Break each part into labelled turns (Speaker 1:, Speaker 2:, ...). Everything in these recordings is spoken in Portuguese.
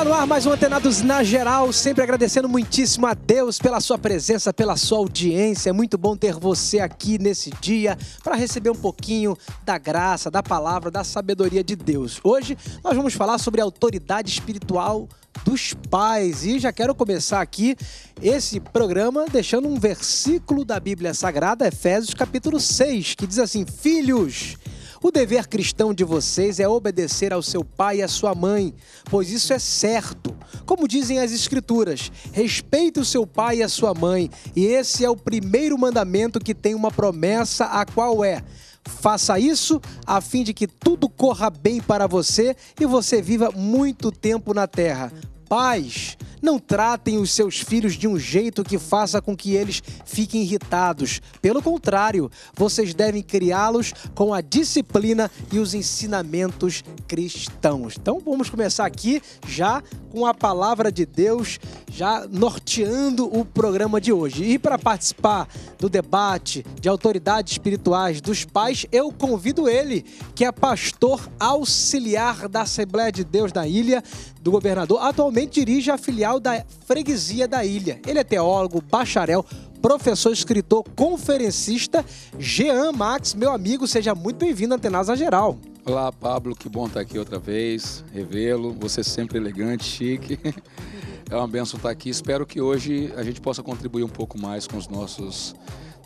Speaker 1: Está no ar mais um Antenados na Geral, sempre agradecendo muitíssimo a Deus pela sua presença, pela sua audiência. É muito bom ter você aqui nesse dia para receber um pouquinho da graça, da palavra, da sabedoria de Deus. Hoje nós vamos falar sobre a autoridade espiritual dos pais. E já quero começar aqui esse programa deixando um versículo da Bíblia Sagrada, Efésios capítulo 6, que diz assim: Filhos, o dever cristão de vocês é obedecer ao seu pai e à sua mãe, pois isso é certo. Como dizem as Escrituras, respeite o seu pai e a sua mãe, e esse é o primeiro mandamento que tem uma promessa, a qual é. Faça isso a fim de que tudo corra bem para você e você viva muito tempo na terra. Pais, não tratem os seus filhos de um jeito que faça com que eles fiquem irritados. Pelo contrário, vocês devem criá-los com a disciplina e os ensinamentos cristãos. Então vamos começar aqui já com a palavra de Deus, já norteando o programa de hoje. E para participar do debate de autoridades espirituais dos pais, eu convido ele, que é pastor auxiliar da Assembleia de Deus da Ilha, do governador, atualmente dirige a filial da Freguesia da Ilha. Ele é teólogo, bacharel, professor, escritor, conferencista. Jean Max, meu amigo, seja muito bem-vindo à Antenasa Geral.
Speaker 2: Olá, Pablo, que bom estar aqui outra vez, revê-lo. Você sempre elegante, chique. É uma benção estar aqui. Espero que hoje a gente possa contribuir um pouco mais com os nossos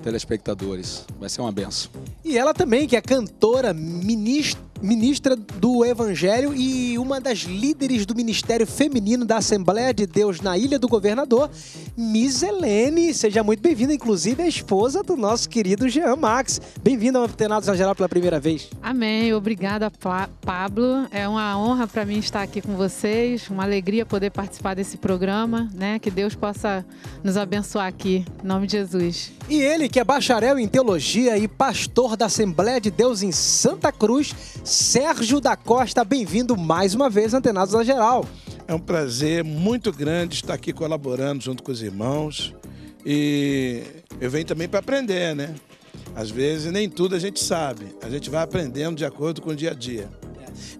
Speaker 2: telespectadores. Vai ser uma benção.
Speaker 1: E ela também, que é cantora, ministra ministra do Evangelho e uma das líderes do Ministério Feminino da Assembleia de Deus na Ilha do Governador, Miselene. Seja muito bem-vinda, inclusive a esposa do nosso querido Jean Max. Bem-vinda ao Antenados na Geral pela primeira vez.
Speaker 3: Amém. Obrigada, pa Pablo. É uma honra para mim estar aqui com vocês, uma alegria poder participar desse programa, né? Que Deus possa nos abençoar aqui, em nome de Jesus.
Speaker 1: E ele, que é bacharel em teologia e pastor da Assembleia de Deus em Santa Cruz,
Speaker 4: Sérgio da Costa, bem-vindo mais uma vez, Antenados da Geral. É um prazer muito grande estar aqui colaborando junto com os irmãos. E eu venho também para aprender, né? Às vezes nem tudo a gente sabe, a gente vai aprendendo de acordo com o dia a dia.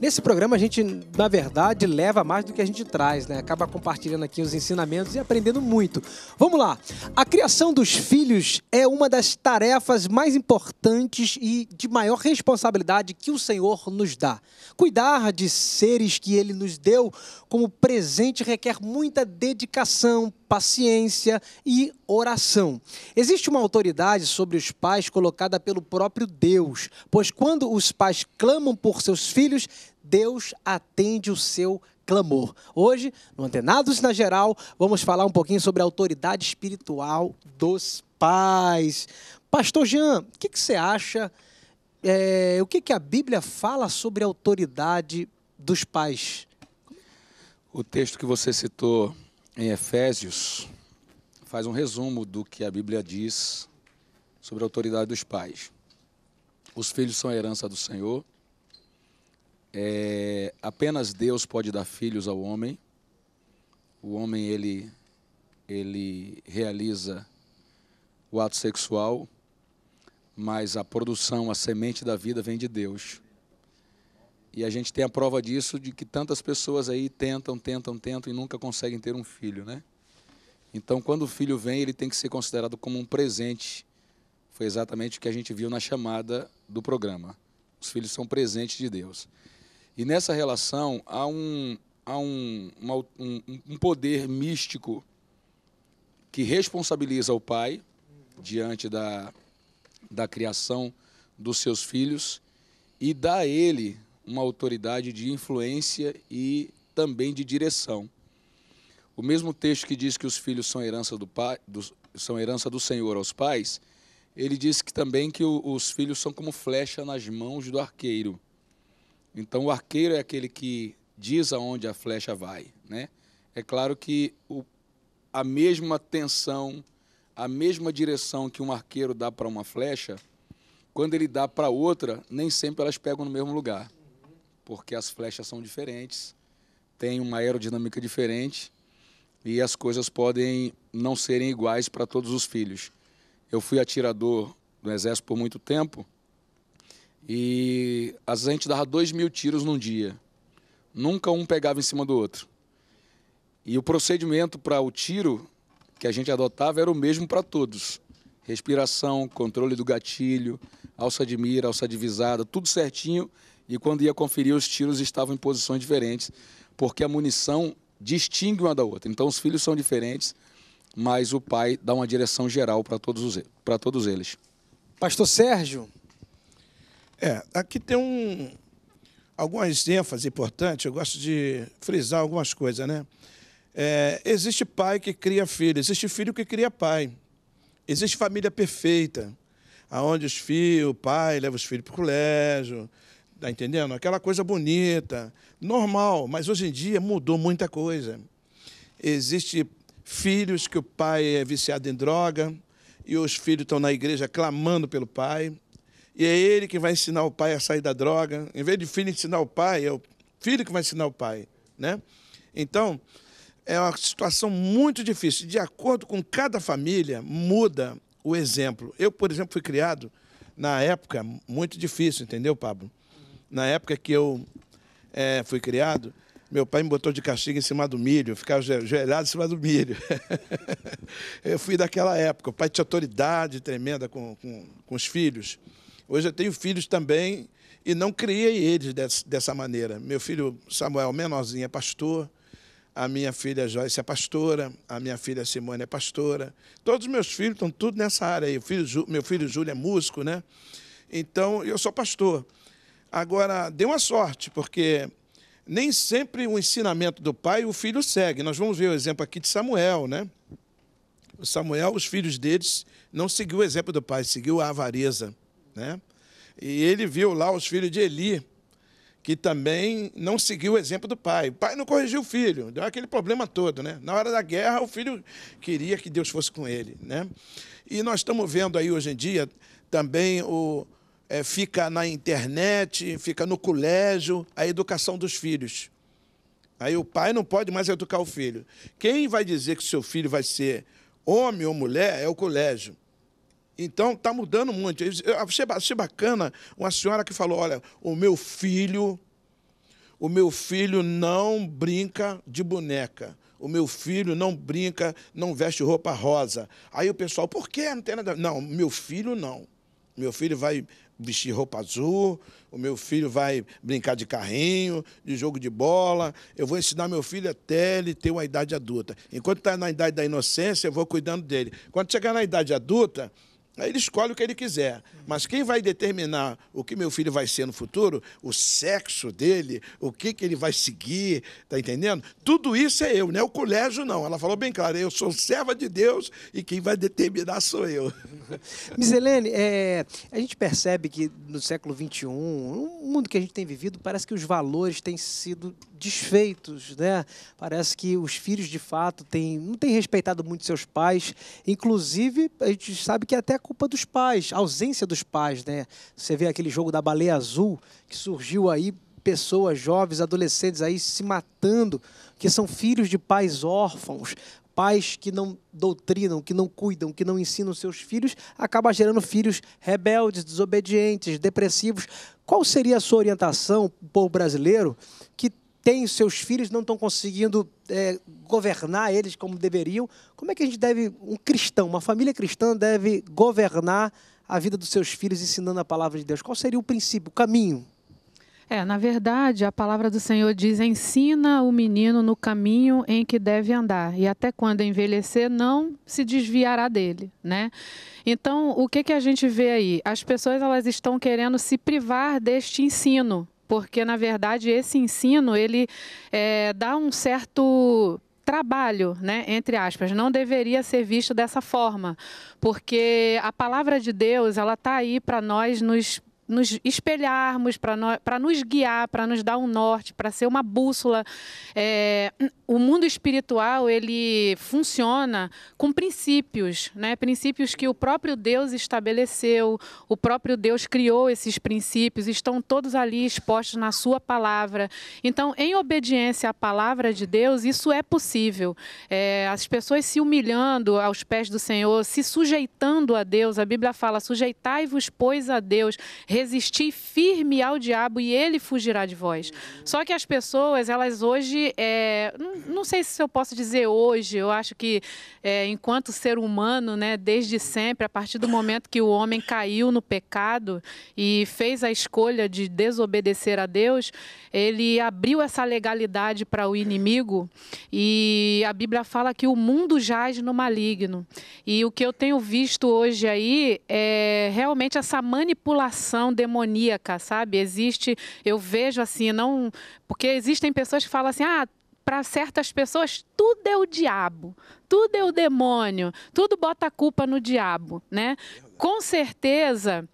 Speaker 1: Nesse programa a gente, na verdade, leva mais do que a gente traz, né? Acaba compartilhando aqui os ensinamentos e aprendendo muito. Vamos lá. A criação dos filhos é uma das tarefas mais importantes e de maior responsabilidade que o Senhor nos dá. Cuidar de seres que ele nos deu como presente requer muita dedicação, paciência e oração. Existe uma autoridade sobre os pais colocada pelo próprio Deus, pois quando os pais clamam por seus filhos, Deus atende o seu clamor. Hoje, no Antenados na Geral, vamos falar um pouquinho sobre a autoridade espiritual dos pais. Pastor Jean, o que, que você acha? É, o que, que a Bíblia fala sobre a autoridade dos pais?
Speaker 2: O texto que você citou em Efésios faz um resumo do que a Bíblia diz sobre a autoridade dos pais. Os filhos são a herança do Senhor. É, apenas Deus pode dar filhos ao homem. O homem ele ele realiza o ato sexual, mas a produção, a semente da vida vem de Deus. E a gente tem a prova disso de que tantas pessoas aí tentam, tentam, tentam e nunca conseguem ter um filho, né? Então, quando o filho vem, ele tem que ser considerado como um presente. Foi exatamente o que a gente viu na chamada do programa. Os filhos são presentes de Deus. E nessa relação há um, há um, uma, um, um poder místico que responsabiliza o pai diante da, da criação dos seus filhos e dá a ele uma autoridade de influência e também de direção. O mesmo texto que diz que os filhos são herança do, pai, do, são herança do Senhor aos pais, ele diz que também que o, os filhos são como flecha nas mãos do arqueiro. Então o arqueiro é aquele que diz aonde a flecha vai, né? É claro que o, a mesma tensão, a mesma direção que um arqueiro dá para uma flecha, quando ele dá para outra, nem sempre elas pegam no mesmo lugar porque as flechas são diferentes, tem uma aerodinâmica diferente e as coisas podem não serem iguais para todos os filhos. Eu fui atirador do Exército por muito tempo e às vezes a gente dava dois mil tiros num dia. Nunca um pegava em cima do outro. E o procedimento para o tiro que a gente adotava era o mesmo para todos. Respiração, controle do gatilho, alça de mira, alça de visada, tudo certinho e quando ia conferir os tiros estavam em posições diferentes, porque a munição distingue uma da outra. Então os filhos são diferentes, mas o pai dá uma direção geral para todos, para todos eles.
Speaker 4: Pastor Sérgio. É, aqui tem um, algumas ênfases importantes, eu gosto de frisar algumas coisas, né? É, existe pai que cria filho, existe filho que cria pai. Existe família perfeita, aonde os filhos, o pai leva os filhos para o colégio, Está entendendo? Aquela coisa bonita, normal, mas hoje em dia mudou muita coisa. Existe filhos que o pai é viciado em droga e os filhos estão na igreja clamando pelo pai. E é ele que vai ensinar o pai a sair da droga. Em vez de filho ensinar o pai, é o filho que vai ensinar o pai. Né? Então, é uma situação muito difícil. De acordo com cada família, muda o exemplo. Eu, por exemplo, fui criado na época muito difícil, entendeu, Pablo? na época que eu é, fui criado, meu pai me botou de castigo em cima do milho, eu ficava gelado em cima do milho. eu fui daquela época. O pai tinha autoridade tremenda com, com, com os filhos. Hoje eu tenho filhos também e não criei eles dessa maneira. Meu filho Samuel, menorzinho, é pastor. A minha filha Joyce é pastora. A minha filha Simone é pastora. Todos os meus filhos estão tudo nessa área aí. Filho, meu filho Júlio é músico, né? Então, eu sou pastor. Agora, deu uma sorte, porque nem sempre o ensinamento do pai o filho segue. Nós vamos ver o exemplo aqui de Samuel, né? O Samuel, os filhos deles, não seguiu o exemplo do pai, seguiu a avareza, né? E ele viu lá os filhos de Eli, que também não seguiu o exemplo do pai. O pai não corrigiu o filho, deu aquele problema todo, né? Na hora da guerra, o filho queria que Deus fosse com ele, né? E nós estamos vendo aí hoje em dia também o, é, fica na internet, fica no colégio, a educação dos filhos. Aí o pai não pode mais educar o filho. Quem vai dizer que seu filho vai ser homem ou mulher é o colégio. Então está mudando muito. Eu achei bacana uma senhora que falou: olha, o meu filho, o meu filho não brinca de boneca. O meu filho não brinca, não veste roupa rosa. Aí o pessoal, por que não tem nada? Não, meu filho não. Meu filho vai vestir roupa azul, o meu filho vai brincar de carrinho, de jogo de bola. Eu vou ensinar meu filho até ele ter uma idade adulta. Enquanto está na idade da inocência, eu vou cuidando dele. Quando chegar na idade adulta, Aí ele escolhe o que ele quiser. Mas quem vai determinar o que meu filho vai ser no futuro, o sexo dele, o que, que ele vai seguir, tá entendendo? Tudo isso é eu, não é o colégio, não. Ela falou bem claro, eu sou serva de Deus e quem vai determinar sou eu.
Speaker 1: Miselene, é, a gente percebe que no século XXI, no mundo que a gente tem vivido, parece que os valores têm sido desfeitos, né? Parece que os filhos de fato têm, não têm respeitado muito seus pais. Inclusive, a gente sabe que é até culpa dos pais, ausência dos pais, né? Você vê aquele jogo da baleia azul que surgiu aí pessoas jovens, adolescentes aí se matando, que são filhos de pais órfãos, pais que não doutrinam, que não cuidam, que não ensinam seus filhos, acaba gerando filhos rebeldes, desobedientes, depressivos. Qual seria a sua orientação, povo brasileiro, que tem seus filhos, não estão conseguindo é, governar eles como deveriam. Como é que a gente deve, um cristão, uma família cristã deve governar a vida dos seus filhos ensinando a palavra de Deus? Qual seria o princípio, o caminho?
Speaker 3: É, na verdade, a palavra do Senhor diz: ensina o menino no caminho em que deve andar, e até quando envelhecer não se desviará dele, né? Então, o que que a gente vê aí? As pessoas elas estão querendo se privar deste ensino, porque na verdade esse ensino ele é, dá um certo trabalho, né, entre aspas, não deveria ser visto dessa forma, porque a palavra de Deus ela está aí para nós nos nos espelharmos, para nos guiar, para nos dar um norte, para ser uma bússola. É, o mundo espiritual ele funciona com princípios, né? princípios que o próprio Deus estabeleceu, o próprio Deus criou esses princípios, estão todos ali expostos na sua palavra. Então, em obediência à palavra de Deus, isso é possível. É, as pessoas se humilhando aos pés do Senhor, se sujeitando a Deus, a Bíblia fala: sujeitai-vos, pois, a Deus Resistir firme ao diabo e ele fugirá de vós. Só que as pessoas, elas hoje, é, não, não, sei se eu posso dizer hoje, eu acho que é, enquanto ser humano, né, desde sempre, a partir do momento que o homem caiu no pecado e fez a escolha de desobedecer a Deus, ele abriu essa legalidade para o inimigo e a Bíblia fala que o mundo jaz no maligno. E o que eu tenho visto hoje aí é realmente essa manipulação questão demoníaca, sabe? Existe, eu vejo assim, não. Porque existem pessoas que falam assim, ah, para certas pessoas, tudo é o diabo, tudo é o demônio, tudo bota a culpa no diabo, né? Com certeza,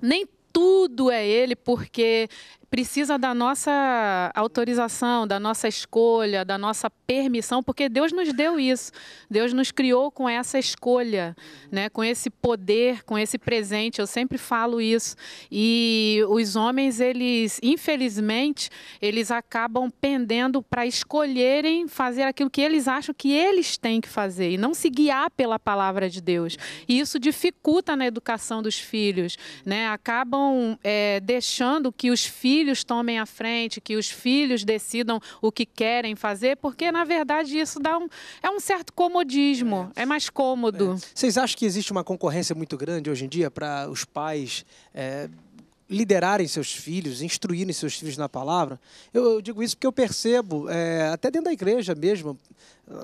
Speaker 3: nem tudo é ele, porque precisa da nossa autorização, da nossa escolha, da nossa permissão, porque Deus nos deu isso. Deus nos criou com essa escolha, né? com esse poder, com esse presente. Eu sempre falo isso. E os homens, eles, infelizmente, eles acabam pendendo para escolherem fazer aquilo que eles acham que eles têm que fazer e não se guiar pela palavra de Deus. E isso dificulta na educação dos filhos, né? Acabam é, deixando que os filhos filhos tomem a frente, que os filhos decidam o que querem fazer, porque na verdade isso dá um, é um certo comodismo, é, é mais cômodo. É.
Speaker 1: Vocês acham que existe uma concorrência muito grande hoje em dia para os pais? É liderarem seus filhos, instruírem seus filhos na palavra. Eu, eu digo isso porque eu percebo, é, até dentro da igreja mesmo,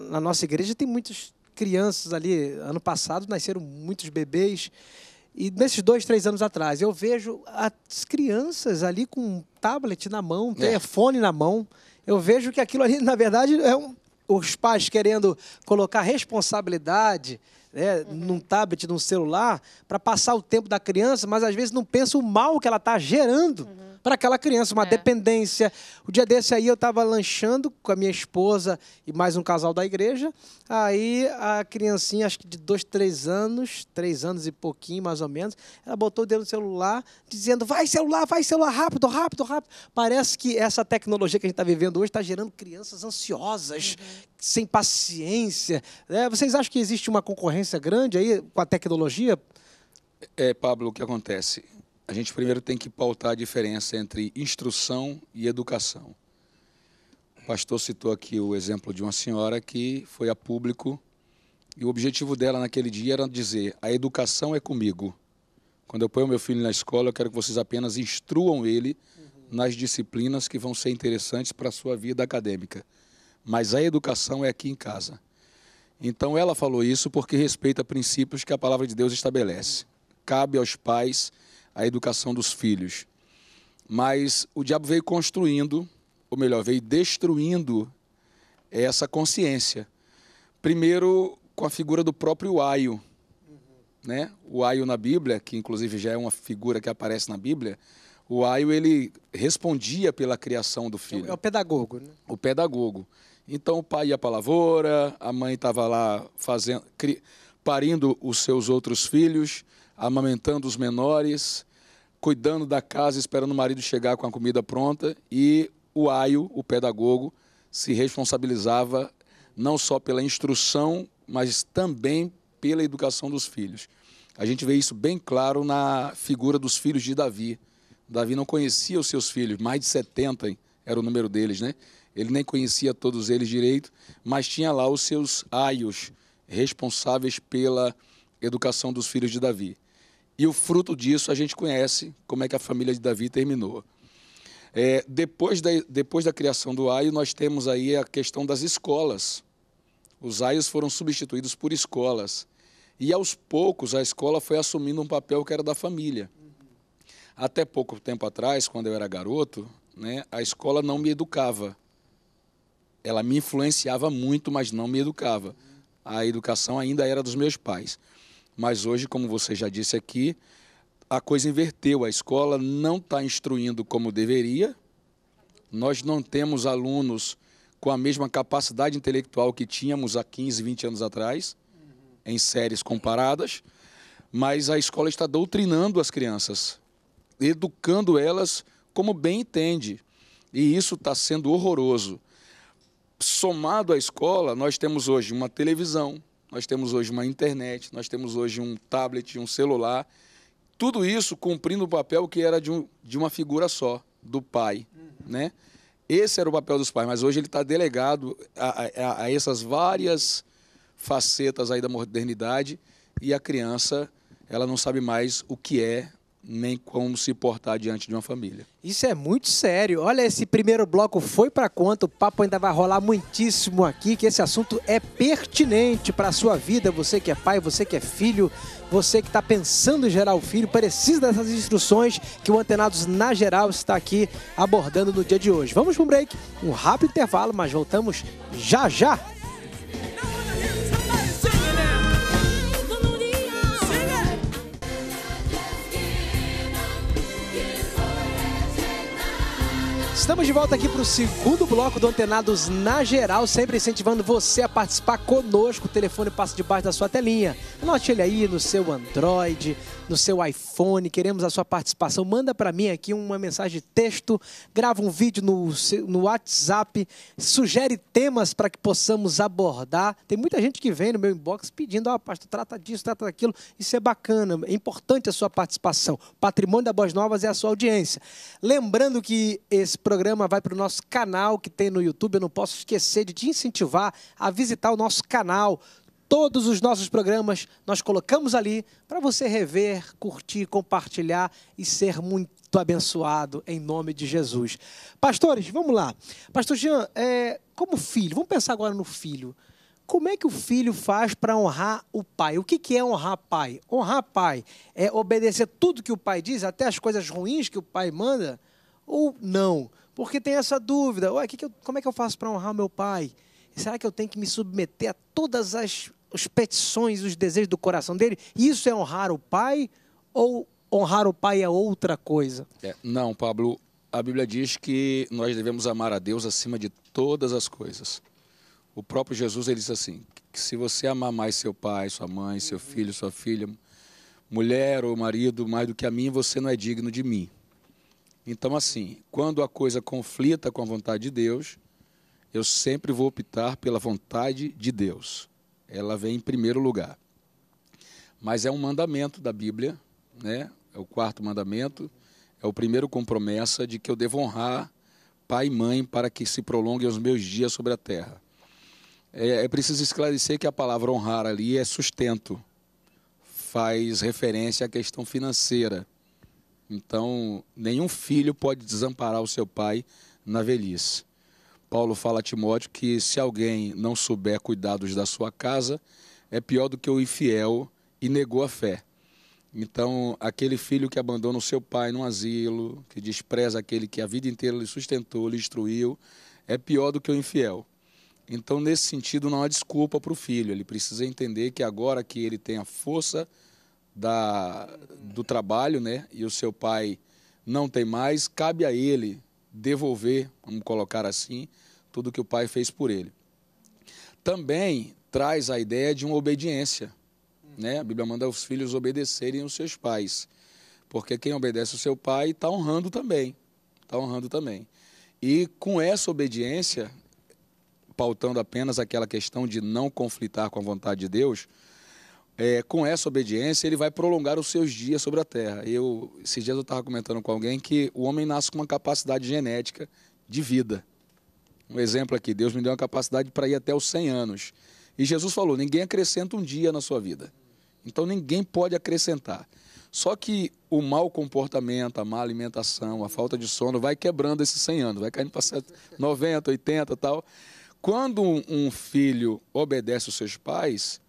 Speaker 1: na nossa igreja tem muitas crianças ali. Ano passado nasceram muitos bebês e nesses dois, três anos atrás, eu vejo as crianças ali com um tablet na mão, é. telefone na mão. Eu vejo que aquilo ali, na verdade, é um, os pais querendo colocar responsabilidade né, uhum. num tablet, num celular, para passar o tempo da criança, mas às vezes não pensa o mal que ela está gerando. Uhum para aquela criança, uma é. dependência. O dia desse aí eu estava lanchando com a minha esposa e mais um casal da igreja. Aí a criancinha, acho que de dois, três anos, três anos e pouquinho mais ou menos, ela botou o dedo no celular, dizendo: vai celular, vai celular, rápido, rápido, rápido. Parece que essa tecnologia que a gente está vivendo hoje está gerando crianças ansiosas, uhum. sem paciência. Né? vocês acham que existe uma concorrência grande aí com a tecnologia?
Speaker 2: É, Pablo, o que acontece? a gente primeiro tem que pautar a diferença entre instrução e educação. O pastor citou aqui o exemplo de uma senhora que foi a público e o objetivo dela naquele dia era dizer: a educação é comigo. Quando eu ponho meu filho na escola, eu quero que vocês apenas instruam ele nas disciplinas que vão ser interessantes para a sua vida acadêmica. Mas a educação é aqui em casa. Então ela falou isso porque respeita princípios que a palavra de Deus estabelece. Cabe aos pais a educação dos filhos. Mas o diabo veio construindo, ou melhor, veio destruindo essa consciência. Primeiro com a figura do próprio aio, né? O aio na Bíblia, que inclusive já é uma figura que aparece na Bíblia, o aio ele respondia pela criação do é filho. É o pedagogo, né? O pedagogo. Então o pai ia para a lavoura, a mãe estava lá fazendo, parindo os seus outros filhos, amamentando os menores, cuidando da casa, esperando o marido chegar com a comida pronta, e o Aio, o pedagogo, se responsabilizava não só pela instrução, mas também pela educação dos filhos. A gente vê isso bem claro na figura dos filhos de Davi. Davi não conhecia os seus filhos, mais de 70 era o número deles, né? Ele nem conhecia todos eles direito, mas tinha lá os seus aios, responsáveis pela educação dos filhos de Davi. E o fruto disso a gente conhece como é que a família de Davi terminou. É, depois, da, depois da criação do aio, nós temos aí a questão das escolas. Os aios foram substituídos por escolas. E aos poucos a escola foi assumindo um papel que era da família. Até pouco tempo atrás, quando eu era garoto, né, a escola não me educava. Ela me influenciava muito, mas não me educava. A educação ainda era dos meus pais. Mas hoje, como você já disse aqui, a coisa inverteu. A escola não está instruindo como deveria. Nós não temos alunos com a mesma capacidade intelectual que tínhamos há 15, 20 anos atrás, em séries comparadas, mas a escola está doutrinando as crianças, educando elas como bem entende. E isso está sendo horroroso. Somado à escola, nós temos hoje uma televisão, nós temos hoje uma internet, nós temos hoje um tablet, um celular. Tudo isso cumprindo o papel que era de, um, de uma figura só, do pai. Uhum. Né? Esse era o papel dos pais, mas hoje ele está delegado a, a, a, essas várias facetas aí da modernidade e a criança ela não sabe mais o que é nem como se portar diante de uma família.
Speaker 1: Isso é muito sério. Olha, esse primeiro bloco foi para conta, o papo ainda vai rolar muitíssimo aqui, que esse assunto é pertinente para a sua vida, você que é pai, você que é filho, você que está pensando em gerar o filho, precisa dessas instruções que o Antenados na Geral está aqui abordando no dia de hoje. Vamos para um break, um rápido intervalo, mas voltamos já já. Estamos de volta aqui para o segundo bloco do Antenados na Geral, sempre incentivando você a participar conosco. O telefone passa debaixo da sua telinha. Anote ele aí no seu Android, no seu iPhone. Queremos a sua participação. Manda para mim aqui uma mensagem de texto, grava um vídeo no, no WhatsApp, sugere temas para que possamos abordar. Tem muita gente que vem no meu inbox pedindo, ó, oh, pastor, trata disso, trata daquilo. Isso é bacana, é importante a sua participação. O patrimônio da Boas Novas é a sua audiência. Lembrando que esse programa programa vai para o nosso canal que tem no YouTube. Eu não posso esquecer de te incentivar a visitar o nosso canal. Todos os nossos programas nós colocamos ali para você rever, curtir, compartilhar e ser muito abençoado em nome de Jesus. Pastores, vamos lá. Pastor Jean, é, como filho, vamos pensar agora no filho. Como é que o filho faz para honrar o pai? O que, que é honrar pai? Honrar pai é obedecer tudo que o pai diz, até as coisas ruins que o pai manda, ou não? Porque tem essa dúvida: Ué, que que eu, como é que eu faço para honrar meu pai? Será que eu tenho que me submeter a todas as, as petições, os desejos do coração dele? Isso é honrar o pai? Ou honrar o pai é outra coisa? É, não, Pablo. A Bíblia diz
Speaker 2: que nós devemos amar a Deus acima de todas as coisas. O próprio Jesus ele disse assim: que se você amar mais seu pai, sua mãe, seu filho, sua filha, mulher ou marido, mais do que a mim, você não é digno de mim. Então, assim, quando a coisa conflita com a vontade de Deus, eu sempre vou optar pela vontade de Deus. Ela vem em primeiro lugar. Mas é um mandamento da Bíblia, né? É o quarto mandamento, é o primeiro compromessa de que eu devo honrar pai e mãe para que se prolonguem os meus dias sobre a terra. É, é preciso esclarecer que a palavra honrar ali é sustento, faz referência à questão financeira então, nenhum filho pode desamparar o seu pai na velhice. Paulo fala a Timóteo que se alguém não souber cuidados da sua casa, é pior do que o infiel e negou a fé. Então, aquele filho que abandona o seu pai num asilo, que despreza aquele que a vida inteira lhe sustentou, lhe instruiu, é pior do que o infiel. Então, nesse sentido, não há desculpa para o filho. Ele precisa entender que agora que ele tem a força da, do trabalho, né? E o seu pai não tem mais, cabe a ele devolver, vamos colocar assim, tudo que o pai fez por ele. Também traz a ideia de uma obediência, né? A Bíblia manda os filhos obedecerem os seus pais, porque quem obedece o seu pai está honrando também, está honrando também. E com essa obediência, pautando apenas aquela questão de não conflitar com a vontade de Deus, é, com essa obediência, ele vai prolongar os seus dias sobre a terra. Eu, esses dias eu estava comentando com alguém que o homem nasce com uma capacidade genética de vida. Um exemplo aqui, Deus me deu uma capacidade para ir até os 100 anos. E Jesus falou: ninguém acrescenta um dia na sua vida. Então ninguém pode acrescentar. Só que o mau comportamento, a má alimentação, a falta de sono vai quebrando esses 100 anos, vai caindo para 90, 80 tal. Quando um filho obedece os seus pais,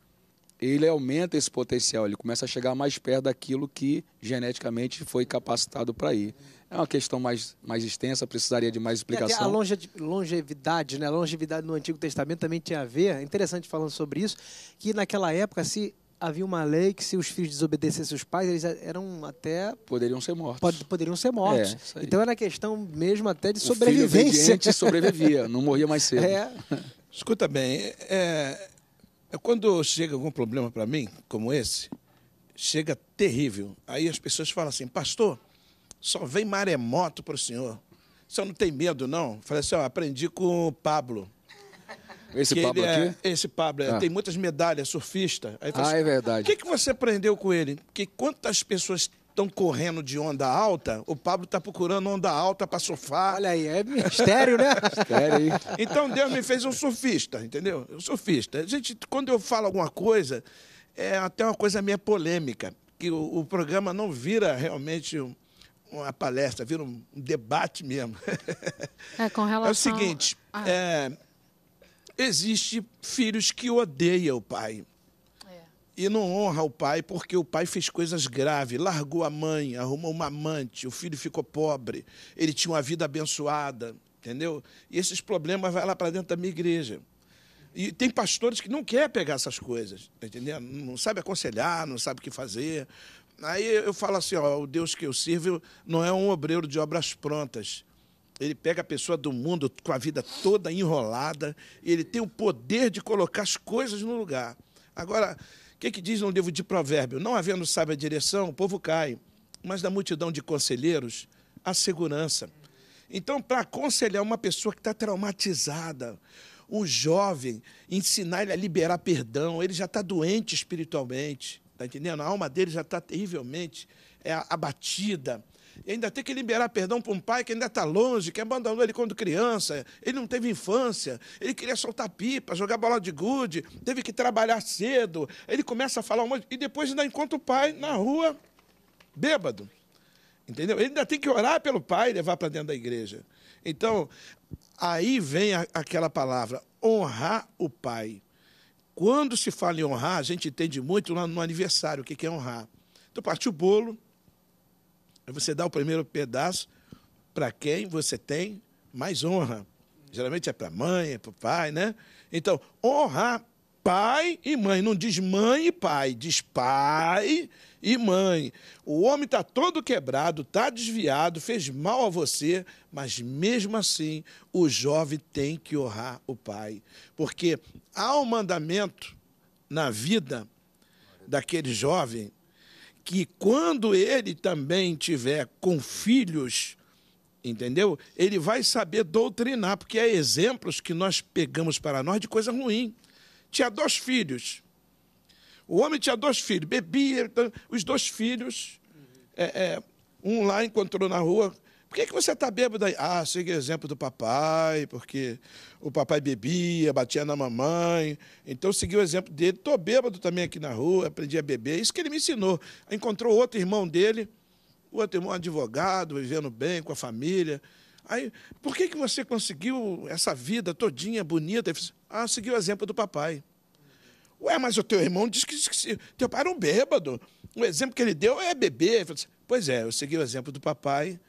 Speaker 2: ele aumenta esse potencial, ele começa a chegar mais perto daquilo que geneticamente foi capacitado para ir. É uma questão mais, mais extensa, precisaria de mais é, explicação. É, a longe,
Speaker 1: longevidade, né? A longevidade no Antigo Testamento também tinha a ver, é interessante falando sobre isso, que naquela época se havia uma lei que se os filhos desobedecessem os pais, eles eram até... Poderiam ser mortos. Pod, poderiam ser mortos. É, então era questão mesmo até de
Speaker 2: sobrevivência. O filho sobrevivia, não morria mais cedo. É.
Speaker 4: Escuta bem, é, é quando chega algum problema para mim, como esse, chega terrível. Aí as pessoas falam assim, pastor, só vem maremoto para o senhor. O senhor não tem medo, não? Falei assim, ó, aprendi com o Pablo. Esse que Pablo é aqui? esse Pablo, é, ah. tem muitas medalhas, surfista. Aí, ah, assim, é verdade. O que, que você aprendeu com ele? Que quantas pessoas estão correndo de onda alta, o Pablo está procurando onda alta para surfar. Olha aí, é mistério, né? mistério aí. Então Deus me fez um surfista, entendeu? Um surfista. Gente, quando eu falo alguma coisa, é até uma coisa meio polêmica, que o, o programa não vira realmente um, uma palestra, vira um debate mesmo.
Speaker 3: É, com relação... é o seguinte, ah.
Speaker 4: é, existe filhos que odeiam o pai e não honra o pai porque o pai fez coisas graves, largou a mãe, arrumou uma amante, o filho ficou pobre, ele tinha uma vida abençoada, entendeu? E esses problemas vai lá para dentro da minha igreja. E tem pastores que não quer pegar essas coisas, tá entendeu Não sabe aconselhar, não sabe o que fazer. Aí eu falo assim, ó, o Deus que eu sirvo não é um obreiro de obras prontas. Ele pega a pessoa do mundo com a vida toda enrolada, e ele tem o poder de colocar as coisas no lugar. Agora, que, que diz no livro de Provérbio? Não havendo sábia direção, o povo cai, mas da multidão de conselheiros a segurança. Então, para aconselhar uma pessoa que está traumatizada, um jovem, ensinar ele a liberar perdão, ele já está doente espiritualmente, está entendendo? A alma dele já está terrivelmente é, abatida. E ainda tem que liberar perdão para um pai que ainda está longe, que abandonou ele quando criança, ele não teve infância, ele queria soltar pipa, jogar bola de gude, teve que trabalhar cedo. Ele começa a falar um monte, e depois ainda encontra o pai na rua, bêbado. Entendeu? Ele ainda tem que orar pelo pai e levar para dentro da igreja. Então, aí vem a, aquela palavra, honrar o pai. Quando se fala em honrar, a gente entende muito lá no aniversário o que é honrar. então, parte o bolo, é você dá o primeiro pedaço para quem você tem mais honra. Geralmente é para mãe, é para o pai, né? Então, honrar pai e mãe. Não diz mãe e pai, diz pai e mãe. O homem está todo quebrado, está desviado, fez mal a você, mas mesmo assim o jovem tem que honrar o pai. Porque há um mandamento na vida daquele jovem que quando ele também tiver com filhos, entendeu? Ele vai saber doutrinar, porque é exemplos que nós pegamos para nós de coisa ruim. Tinha dois filhos. O homem tinha dois filhos, bebia, então, os dois filhos. É, é, um lá encontrou na rua por que, que você está bêbado aí? Ah, segui o exemplo do papai, porque o papai bebia, batia na mamãe. Então, segui o exemplo dele. Estou bêbado também aqui na rua, aprendi a beber. É isso que ele me ensinou. Encontrou outro irmão dele, outro irmão advogado, vivendo bem com a família. Aí, por que, que você conseguiu essa vida todinha, bonita? Assim, ah, seguiu o exemplo do papai. Ué, mas o teu irmão disse que, que teu pai era um bêbado. O exemplo que ele deu é beber. Assim, pois é, eu segui o exemplo do papai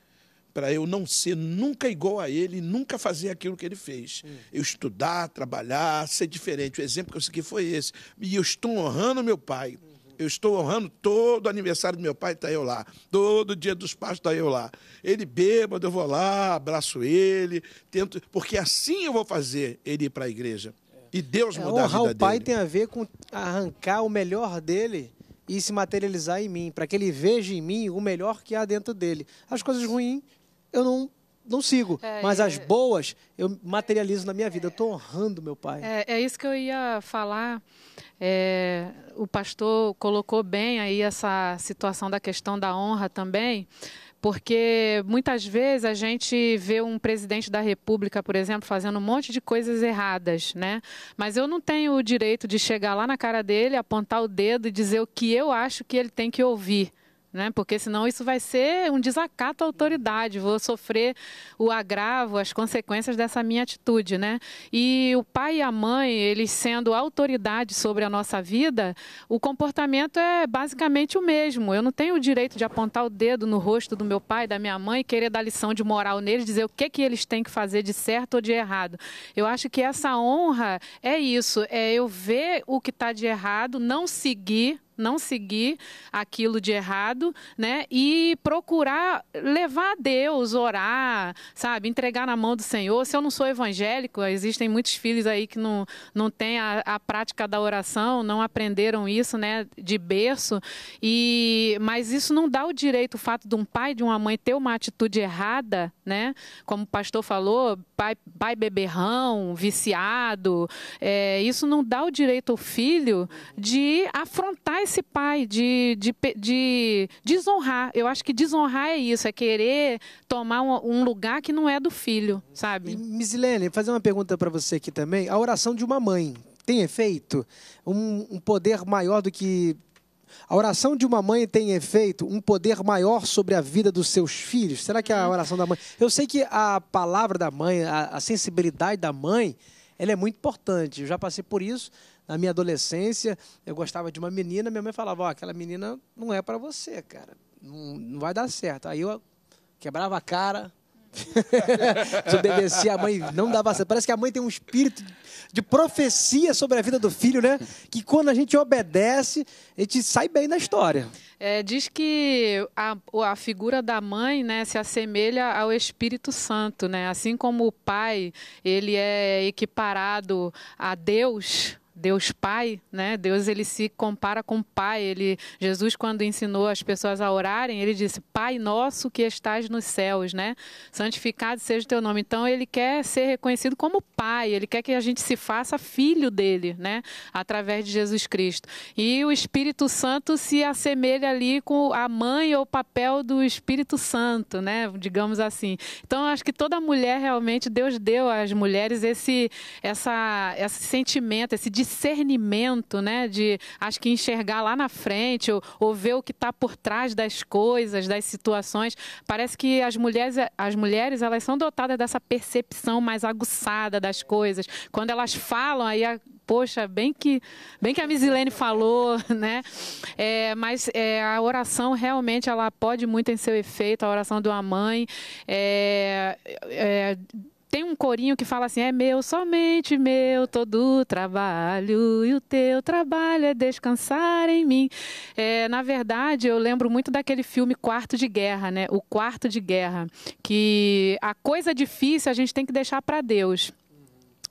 Speaker 4: para eu não ser nunca igual a ele, nunca fazer aquilo que ele fez. Hum. Eu estudar, trabalhar, ser diferente. O exemplo que eu segui foi esse. E eu estou honrando meu pai. Eu estou honrando todo aniversário do meu pai, está eu lá. Todo dia dos pais, está eu lá. Ele bêbado, eu vou lá, abraço ele, tento, porque assim eu vou fazer ele ir para a igreja. E Deus é, mudar a vida dele. Honrar o pai dele.
Speaker 1: tem a ver com arrancar o melhor dele e se materializar em mim, para que ele veja em mim o melhor que há dentro dele. As coisas ruins eu não não sigo, é, mas é. as boas eu materializo na minha vida. Eu estou honrando meu pai.
Speaker 3: É, é, isso que eu ia falar. É, o pastor colocou bem aí essa situação da questão da honra também. Porque muitas vezes a gente vê um presidente da República, por exemplo, fazendo um monte de coisas erradas, né? Mas eu não tenho o direito de chegar lá na cara dele, apontar o dedo e dizer o que eu acho que ele tem que ouvir né? Porque senão isso vai ser um desacato à autoridade, vou sofrer o agravo, as consequências dessa minha atitude, né? E o pai e a mãe, eles sendo autoridade sobre a nossa vida, o comportamento é basicamente o mesmo. Eu não tenho o direito de apontar o dedo no rosto do meu pai, da minha mãe, querer dar lição de moral neles, dizer o que que eles têm que fazer de certo ou de errado. Eu acho que essa honra é isso, é eu ver o que está de errado, não seguir não seguir aquilo de errado, né? E procurar levar a Deus, orar, sabe? Entregar na mão do Senhor. Se eu não sou evangélico, existem muitos filhos aí que não, não têm a, a prática da oração, não aprenderam isso, né? De berço. E, mas isso não dá o direito, o fato de um pai, de uma mãe ter uma atitude errada né? Como o pastor falou, pai, pai beberrão, viciado. É, isso não dá o direito ao filho de afrontar esse pai, de, de, de desonrar. Eu acho que desonrar é isso, é querer tomar um, um lugar que não é do filho, sabe?
Speaker 1: Misilene, fazer uma pergunta para você aqui também. A oração de uma mãe, tem efeito? Um, um, poder maior do que a oração de uma mãe tem efeito, um poder maior sobre a vida dos seus filhos? Será que a uhum. oração da mãe. Eu sei que a palavra da mãe, a, a sensibilidade da mãe, ela é muito importante. Eu já passei por isso na minha adolescência. Eu gostava de uma menina, minha mãe falava: oh, aquela menina não é para você, cara. Não, não vai dar certo. Aí eu quebrava a cara, Desobedecia a mãe, não dava certo. Parece que a mãe tem um espírito de profecia sobre a vida do filho, né? Que quando a gente obedece, a gente sai bem na história.
Speaker 3: É, diz que a, a figura da mãe né, se assemelha ao Espírito Santo, né? Assim como o pai ele é equiparado a Deus, Deus Pai, né? Deus ele se compara com Pai. Ele, Jesus quando ensinou as pessoas a orarem, ele disse: Pai nosso que estás nos céus, né? Santificado seja o teu nome. Então ele quer ser reconhecido como Pai. Ele quer que a gente se faça filho dele, né? Através de Jesus Cristo. E o Espírito Santo se assemelha ali com a mãe ou o papel do Espírito Santo, né? Digamos assim. Então acho que toda mulher realmente Deus deu às mulheres esse essa esse sentimento, esse discernimento, né? De acho que enxergar lá na frente ou, ou ver o que está por trás das coisas, das situações. Parece que as mulheres, as mulheres, elas são dotadas dessa percepção mais aguçada das coisas. Quando elas falam, aí a poxa, bem que, bem que a Misilene falou, né? É, mas é, a oração realmente ela pode muito em seu efeito, a oração de uma mãe. É, é tem um corinho que fala assim: é meu, somente meu, todo trabalho, e o teu trabalho é descansar em mim. É, na verdade, eu lembro muito daquele filme Quarto de Guerra, né? O Quarto de Guerra, que a coisa difícil a gente tem que deixar para Deus.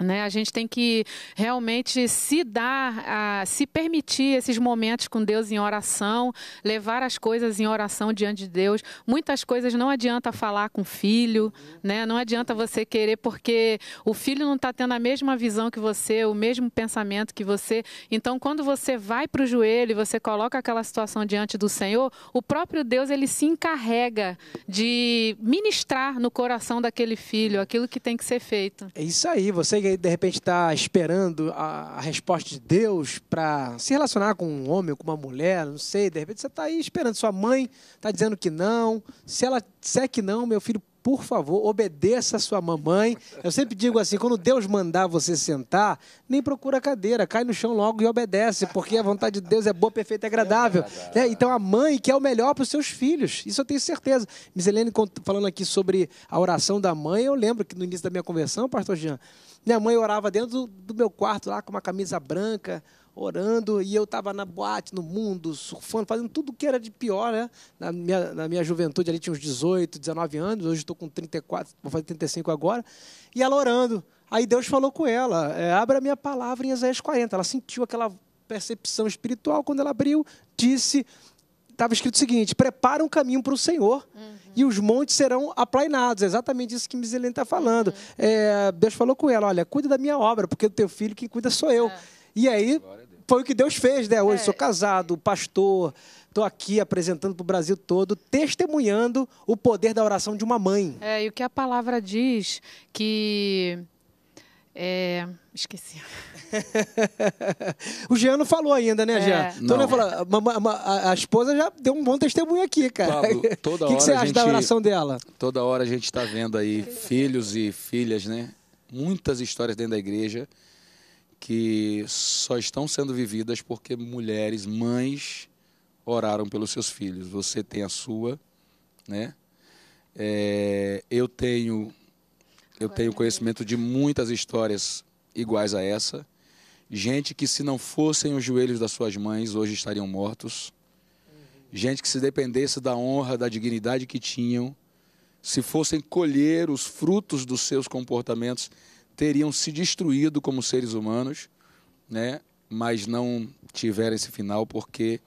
Speaker 3: Né? A gente tem que realmente se dar, a, se permitir esses momentos com Deus em oração, levar as coisas em oração diante de Deus. Muitas coisas não adianta falar com o filho, né? não adianta você querer, porque o filho não está tendo a mesma visão que você, o mesmo pensamento que você. Então, quando você vai para o joelho e você coloca aquela situação diante do Senhor, o próprio Deus ele se encarrega de ministrar no coração daquele filho aquilo que tem que ser feito.
Speaker 1: É isso aí, você que de repente está esperando a, a, resposta de Deus para se relacionar com um homem, com uma mulher, não sei. De repente você está aí esperando. Sua mãe está dizendo que não. Se ela disser que não, meu filho, por favor, obedeça a sua mamãe. Eu sempre digo assim: quando Deus mandar você sentar, nem procura a cadeira, cai no chão logo e obedece, porque a vontade de Deus é boa, perfeita e agradável. É, então a mãe quer é o melhor para os seus filhos, isso eu tenho certeza. Miselene falando aqui sobre a oração da mãe, eu lembro que no início da minha conversão, pastor Jean, minha mãe orava dentro do, do meu quarto lá com uma camisa branca, orando, e eu estava na boate, no mundo, surfando, fazendo tudo que era de pior, né? Na minha, na minha juventude ali tinha uns 18, 19 anos, hoje estou com 34, vou fazer 35 agora, e ela orando. Aí Deus falou com ela, é, abra a minha palavra em Isaías 40. Ela sentiu aquela percepção espiritual, quando ela abriu, disse, estava escrito o seguinte: prepara um caminho para o Senhor uhum. e os montes serão aplainados. É exatamente isso que Miselene está falando. Uhum. É, Deus falou com ela: olha, cuida da minha obra, porque o teu filho quem cuida sou eu. É. E aí foi o que Deus fez, né? Hoje é. sou casado, pastor, estou aqui apresentando para o Brasil todo, testemunhando o poder da oração de uma mãe.
Speaker 3: É, e o que a palavra diz que é... Esqueci.
Speaker 1: o Jean não falou ainda, né, é. Jean? Então, né, não. a, a, esposa já deu um bom testemunho aqui, cara. Pablo, toda que hora. O que você acha gente, da oração dela?
Speaker 2: Toda hora a gente está vendo aí filhos e filhas, né? Muitas histórias dentro da igreja que só estão sendo vividas porque mulheres, mães, oraram pelos seus filhos. Você tem a sua, né? É, eu tenho eu tenho conhecimento de muitas histórias iguais a essa. Gente que, se não fossem os joelhos das suas mães, hoje estariam mortos. Gente que, se dependesse da honra, da dignidade que tinham, se fossem colher os frutos dos seus comportamentos, teriam se destruído como seres humanos, né? mas não tiveram esse final porque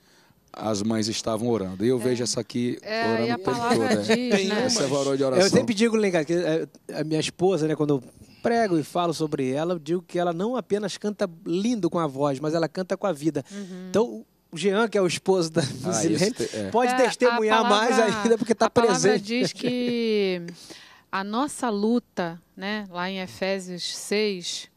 Speaker 2: as mães estavam orando. E eu é. vejo essa aqui é, orando o tempo todo. É. Diz, né? Essa é varou de oração. Eu sempre
Speaker 1: digo, Lengar, que é, a minha esposa, né, quando eu prego e falo sobre ela, eu digo que ela não apenas canta lindo com a voz, mas ela canta com a vida. Uhum. Então, o Jean, que é o esposo da Lucilene, ah, é. pode é, testemunhar palavra, mais ainda, porque está presente. A diz
Speaker 3: que a nossa luta, né, lá em Efésios 6,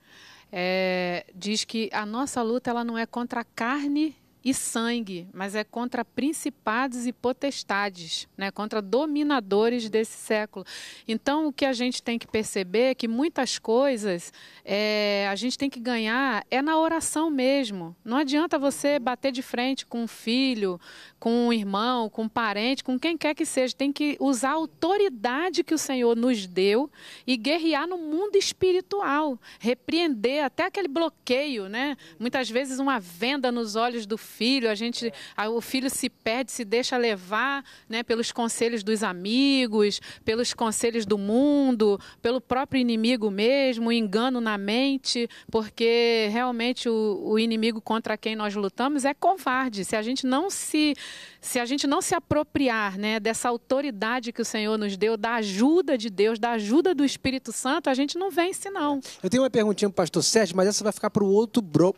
Speaker 3: diz que a nossa luta ela não é contra a carne e sangue, mas é contra principados e potestades, né? contra dominadores desse século. Então, o que a gente tem que perceber é que muitas coisas é, a gente tem que ganhar é na oração mesmo. Não adianta você bater de frente com um filho, com um irmão, com um parente, com quem quer que seja. Tem que usar a autoridade que o Senhor nos deu e guerrear no mundo espiritual, repreender até aquele bloqueio, né? Muitas vezes uma venda nos olhos do filho filho, a gente, o filho se perde, se deixa levar né, pelos conselhos dos amigos, pelos conselhos do mundo, pelo próprio inimigo mesmo, engano na mente, porque realmente o, o inimigo contra quem nós lutamos é covarde. Se a gente não se, se a gente não se apropriar né, dessa autoridade que o Senhor nos deu, da ajuda de Deus, da ajuda do Espírito Santo, a gente não vence, não.
Speaker 1: Eu tenho uma perguntinha para o pastor Sérgio, mas essa vai ficar para o outro bro...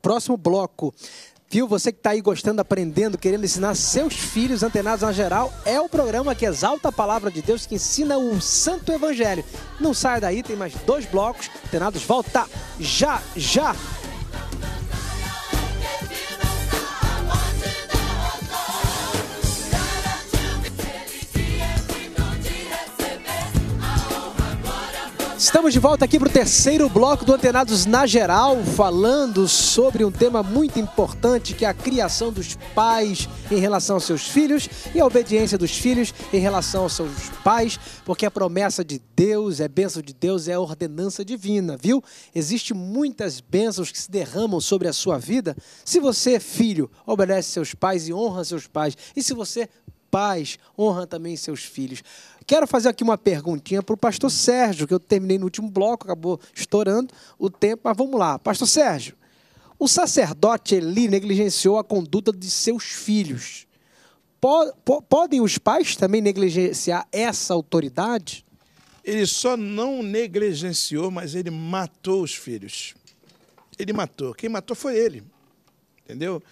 Speaker 1: próximo bloco. Viu? Você que está aí gostando, aprendendo, querendo ensinar seus filhos antenados na geral, é o programa que exalta a palavra de Deus, que ensina o santo evangelho. Não saia daí, tem mais dois blocos. Antenados volta já, já! Estamos de volta aqui para o terceiro bloco do Antenados na Geral, falando sobre um tema muito importante que é a criação dos pais em relação aos seus filhos e a obediência dos filhos em relação aos seus pais, porque a promessa de Deus, é bênção de Deus, é ordenança divina, viu? Existem muitas bênçãos que se derramam sobre a sua vida se você, filho, obedece seus pais e honra seus pais, e se você, pais honram também seus filhos. Quero fazer aqui uma perguntinha para o pastor Sérgio, que eu terminei no último bloco, acabou estourando o tempo, mas vamos lá. Pastor Sérgio, o sacerdote Eli negligenciou a conduta de seus filhos.
Speaker 4: Podem os pais também negligenciar essa autoridade? Ele só não negligenciou, mas ele matou os filhos. Ele matou. Quem matou foi ele. Entendeu?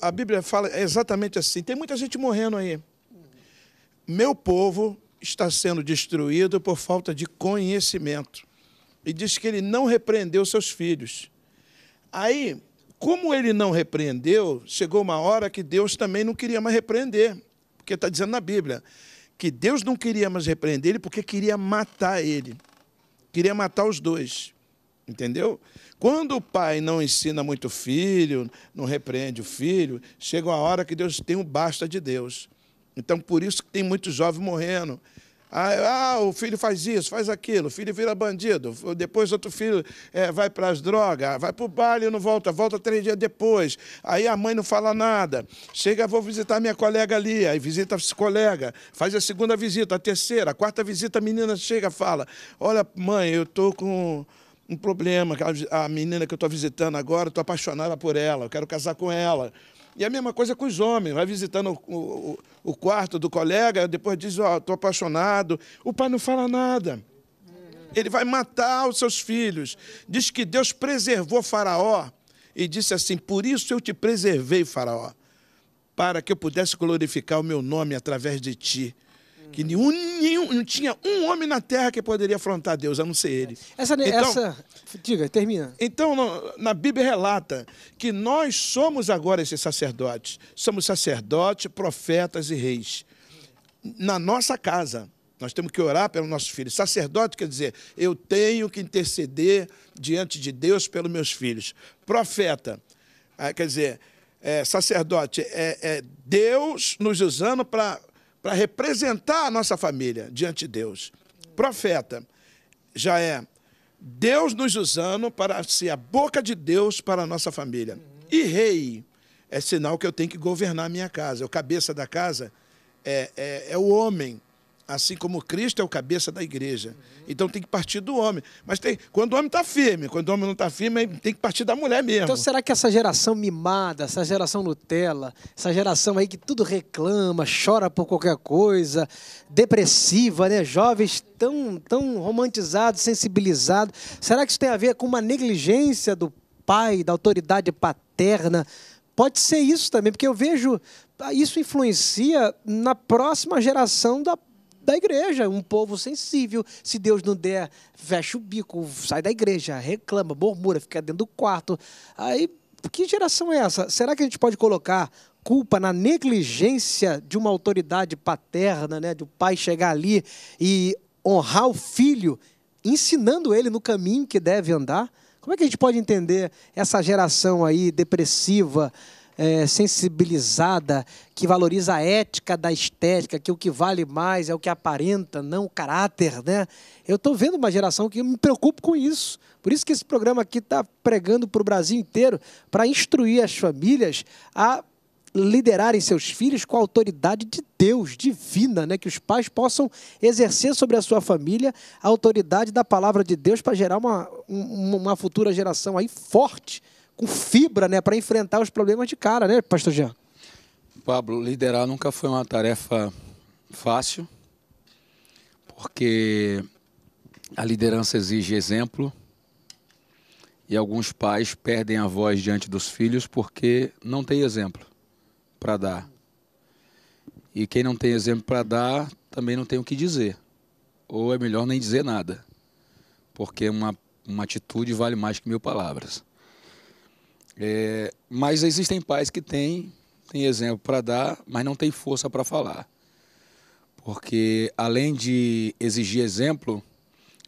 Speaker 4: A Bíblia fala exatamente assim. Tem muita gente morrendo aí. Meu povo está sendo destruído por falta de conhecimento. E diz que ele não repreendeu seus filhos. Aí, como ele não repreendeu, chegou uma hora que Deus também não queria mais repreender. Porque está dizendo na Bíblia que Deus não queria mais repreender ele porque queria matar ele. Queria matar os dois. Entendeu? Quando o pai não ensina muito o filho, não repreende o filho, chega uma hora que Deus tem um basta de Deus. Então, por isso que tem muitos jovens morrendo. Ah, ah, o filho faz isso, faz aquilo, o filho vira bandido, depois outro filho é, vai para as drogas, vai para o baile e não volta, volta três dias depois. Aí a mãe não fala nada. Chega, ah, vou visitar minha colega ali, aí visita esse colega, faz a segunda visita, a terceira, a quarta visita, a menina chega fala: Olha, mãe, eu tô com um problema, a menina que eu estou visitando agora, estou apaixonada por ela, eu quero casar com ela. E a mesma coisa com os homens. Vai visitando o, o, o quarto do colega, depois diz, ó, oh, estou apaixonado. O pai não fala nada. Ele vai matar os seus filhos. Diz que Deus preservou Faraó e disse assim: Por isso eu te preservei, Faraó, para que eu pudesse glorificar o meu nome através de ti. Que nenhum, nenhum, não tinha um homem na terra que poderia afrontar Deus, a não ser ele. Essa, então, essa diga, termina. Então, na Bíblia relata que nós somos agora esses sacerdotes. Somos sacerdotes, profetas e reis. Na nossa casa. Nós temos que orar pelo nosso filho. Sacerdote quer dizer, eu tenho que interceder diante de Deus pelos meus filhos. Profeta, ah, quer dizer, é, sacerdote, é, é Deus nos usando para para representar a nossa família diante de Deus. Profeta já é Deus nos usando para ser a boca de Deus para a nossa família. E rei é sinal que eu tenho que governar a minha casa. O cabeça da casa é, é, é o homem. Assim como Cristo é o cabeça da igreja. Então tem que partir do homem. Mas tem, quando o homem está firme, quando o homem não está firme, tem que partir da mulher mesmo. Então
Speaker 1: será que essa geração mimada, essa geração Nutella, essa geração aí que tudo reclama, chora por qualquer coisa, depressiva, né? Jovens tão, tão romantizados, sensibilizados, será que isso tem a ver com uma negligência do pai, da autoridade paterna? Pode ser isso também, porque eu vejo ah, isso influencia na próxima geração da da igreja, um povo sensível. Se Deus não der, fecha o bico, sai da igreja, reclama, murmura, fica dentro do quarto. Aí, que geração é essa? Será que a gente pode colocar culpa na negligência de uma autoridade paterna, né, de o pai chegar ali e honrar o filho, ensinando ele no caminho que deve andar? Como é que a gente pode entender essa geração aí depressiva? é, sensibilizada, que valoriza a ética da estética, que é o que vale mais é o que aparenta, não o caráter, né? Eu estou vendo uma geração que me preocupa com isso. Por isso que esse programa aqui está pregando para o Brasil inteiro, para instruir as famílias a liderarem seus filhos com a autoridade de Deus divina, né? Que os pais possam exercer sobre a sua família a autoridade da palavra de Deus para gerar uma, uma futura geração aí forte com fibra, né, para enfrentar os problemas de cara, né, Pastor Jean?
Speaker 2: Pablo, liderar nunca foi uma tarefa fácil, porque a liderança exige exemplo e alguns pais perdem a voz diante dos filhos porque não tem exemplo para dar. E quem não tem exemplo para dar também não tem o que dizer. Ou é melhor nem dizer nada, porque uma, uma atitude vale mais que mil palavras. É, mas existem pais que têm, exemplo para dar, mas não têm força para falar. Porque além de exigir exemplo,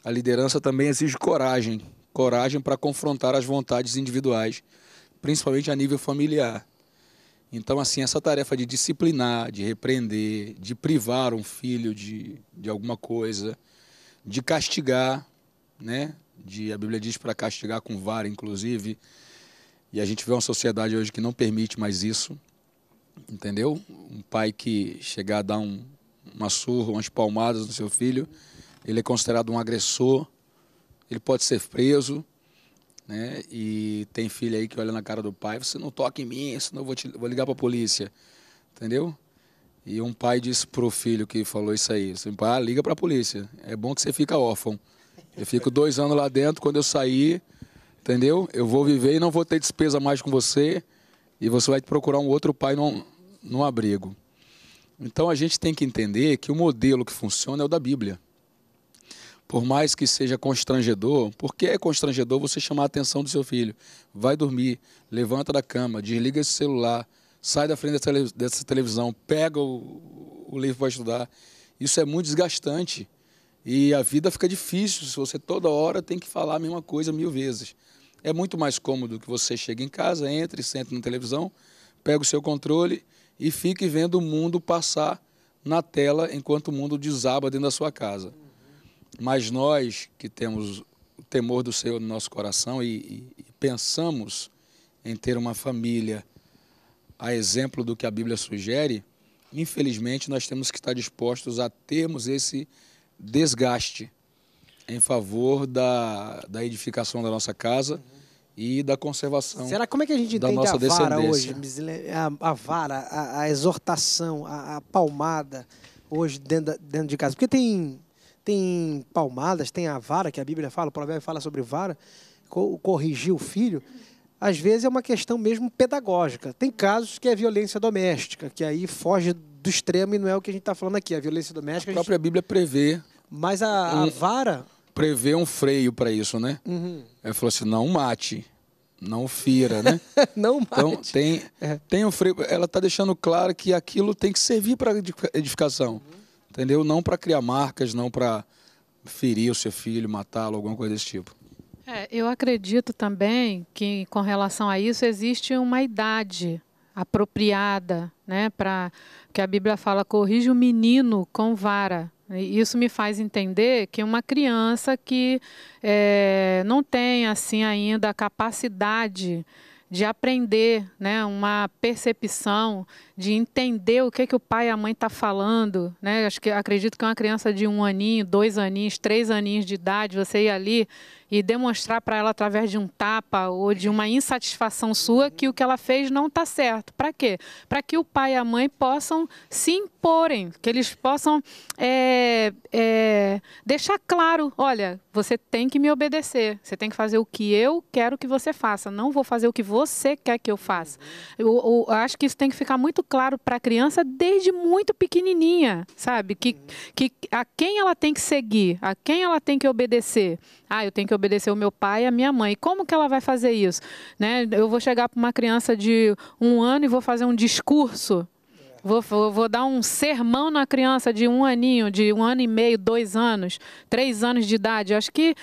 Speaker 2: a liderança também exige coragem coragem para confrontar as vontades individuais, principalmente a nível familiar. Então, assim, essa tarefa de disciplinar, de repreender, de privar um filho de, de alguma coisa, de castigar, né? De, a Bíblia diz para castigar com vara, inclusive, e a gente vê uma sociedade hoje que não permite mais isso, entendeu? Um pai que chegar a dar um, uma surra, umas palmadas no seu filho, ele é considerado um agressor, ele pode ser preso, né? E tem filho aí que olha na cara do pai, você não toca em mim, senão eu vou, te, vou ligar para a polícia, entendeu? E um pai disse pro filho que falou isso aí, assim, pai, ah, liga para a polícia, é bom que você fica órfão. Eu fico dois anos lá dentro, quando eu sair, Entendeu? Eu vou viver e não vou ter despesa mais com você e você vai procurar um outro pai num, num abrigo. Então a gente tem que entender que o modelo que funciona é o da Bíblia. Por mais que seja constrangedor, porque é constrangedor você chamar a atenção do seu filho. Vai dormir, levanta da cama, desliga esse celular, sai da frente dessa televisão, pega o, o livro para estudar. Isso é muito desgastante. E a vida fica difícil se você toda hora tem que falar a mesma coisa mil vezes. É muito mais cômodo que você chegue em casa, entre, sente na televisão, pega o seu controle e fique vendo o mundo passar na tela enquanto o mundo desaba dentro da sua casa. Mas nós que temos o temor do Senhor no nosso coração e, e, e pensamos em ter uma família a exemplo do que a Bíblia sugere, infelizmente nós temos que estar dispostos a termos esse desgaste em favor da, da edificação da nossa casa e da conservação. Será como é que a gente entende a vara hoje?
Speaker 1: A, a vara, a, a exortação, a, a, palmada hoje dentro, da, dentro de casa. Porque tem, tem palmadas, tem a vara que a Bíblia fala, o provérbio fala sobre vara, corrigir o filho. Às vezes é uma questão mesmo pedagógica. Tem casos que é violência doméstica, que aí foge do extremo e não é o que a gente está falando aqui. A violência doméstica. A, própria gente... Bíblia prevê. Mas a, a
Speaker 2: vara, prevê um freio para isso, né? Uhum. Ele falou assim: não mate, não fira, né? não então, mate. Então tem, é. tem um freio. Ela está deixando claro que aquilo tem que servir para edificação, uhum. entendeu? Não para criar marcas, não para ferir o seu filho, matá-lo, alguma coisa desse tipo.
Speaker 3: É, eu acredito também que, com relação a isso, existe uma idade apropriada, né? Para que a Bíblia fala, corrige o menino com vara. Isso me faz entender que uma criança que é, não tem assim ainda a capacidade de aprender, né, uma percepção de entender o que, que o pai e a mãe estão tá falando. Né? Acho que, acredito que uma criança de um aninho, dois aninhos, três aninhos de idade, você ir ali e demonstrar para ela através de um tapa ou de uma insatisfação sua que o que ela fez não está certo. Para quê? Para que o pai e a mãe possam se imporem, que eles possam é, é, deixar claro: olha, você tem que me obedecer, você tem que fazer o que eu quero que você faça, não vou fazer o que você quer que eu faça. Eu, eu acho que isso tem que ficar muito claro para a criança desde muito pequenininha, sabe? Que, que a quem ela tem que seguir, a quem ela tem que obedecer. Ah, eu tenho que obedecer o meu pai e a minha mãe. Como que ela vai fazer isso? Né? Eu vou chegar para uma criança de um ano e vou fazer um discurso Vou, vou, vou, dar um sermão na criança de um aninho, de um ano e meio, dois anos, três anos de idade. Acho que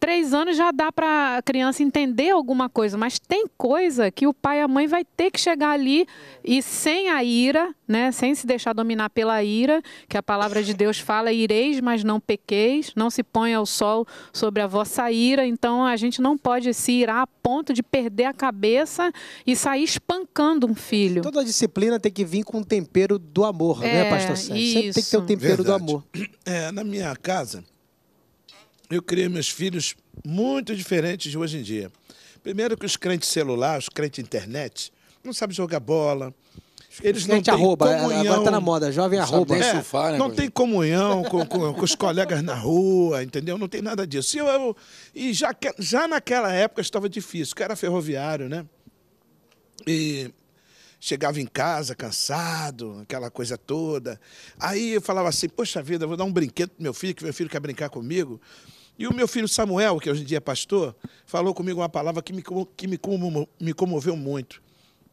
Speaker 3: três anos já dá para a criança entender alguma coisa, mas tem coisa que o pai e a mãe vai ter que chegar ali e sem a ira, né, sem se deixar dominar pela ira, que a palavra de Deus fala: ireis, mas não pequeis, não se ponha o sol sobre a vossa ira. Então a gente não pode se irar a ponto de perder a cabeça e sair espancando um filho.
Speaker 4: Toda disciplina tem que vir com um tempinho tempero do amor, né, é, né, pastor Sérgio? Sempre tem que ter o tempero Verdade. do amor. É, na minha casa, eu criei meus filhos muito diferentes de hoje em dia. Primeiro que os crentes celular, os crentes internet, não sabem jogar bola. Eles não têm arroba, é, comunhão. Agora tá na moda, jovem arroba. É, né, não tem comunhão com, com, com, os colegas na rua, entendeu? Não tem nada disso. E, eu, eu, e já, já naquela época estava difícil, que era ferroviário, né? E chegava em casa cansado, aquela coisa toda. Aí eu falava assim: Poxa vida, vou dar um brinquedo pro meu filho, que meu filho quer brincar comigo. E o meu filho Samuel, que hoje em dia é pastor, falou comigo uma palavra que me, que me, como, me comoveu muito.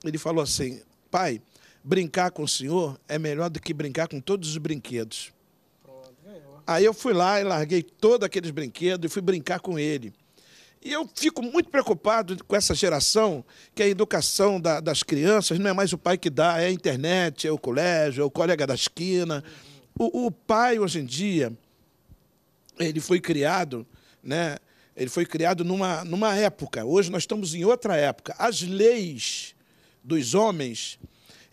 Speaker 4: Ele falou assim: Pai, brincar com o senhor é melhor do que brincar com todos os brinquedos. Aí eu fui lá e larguei todos aqueles brinquedos e fui brincar com ele. E eu fico muito preocupado com essa geração, que a educação da, das crianças não é mais o pai que dá, é a internet, é o colégio, é o colega da esquina. O, o pai, hoje em dia, ele foi criado, né? Ele foi criado numa, numa época. Hoje nós estamos em outra época. As leis dos homens,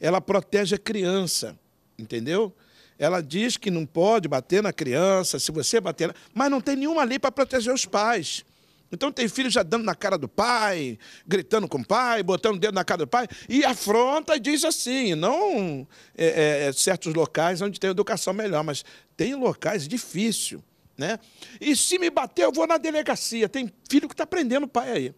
Speaker 4: ela protege a criança, entendeu? Ela diz que não pode bater na criança, se você bater, na... mas não tem nenhuma lei para proteger os pais. Então tem filho já dando na cara do pai, gritando com o pai, botando o dedo na cara do pai, e afronta e diz assim, não é, é, é certos locais onde tem educação melhor, mas tem locais difíceis, né? E se me bater, eu vou na delegacia. Tem filho que está prendendo o pai aí.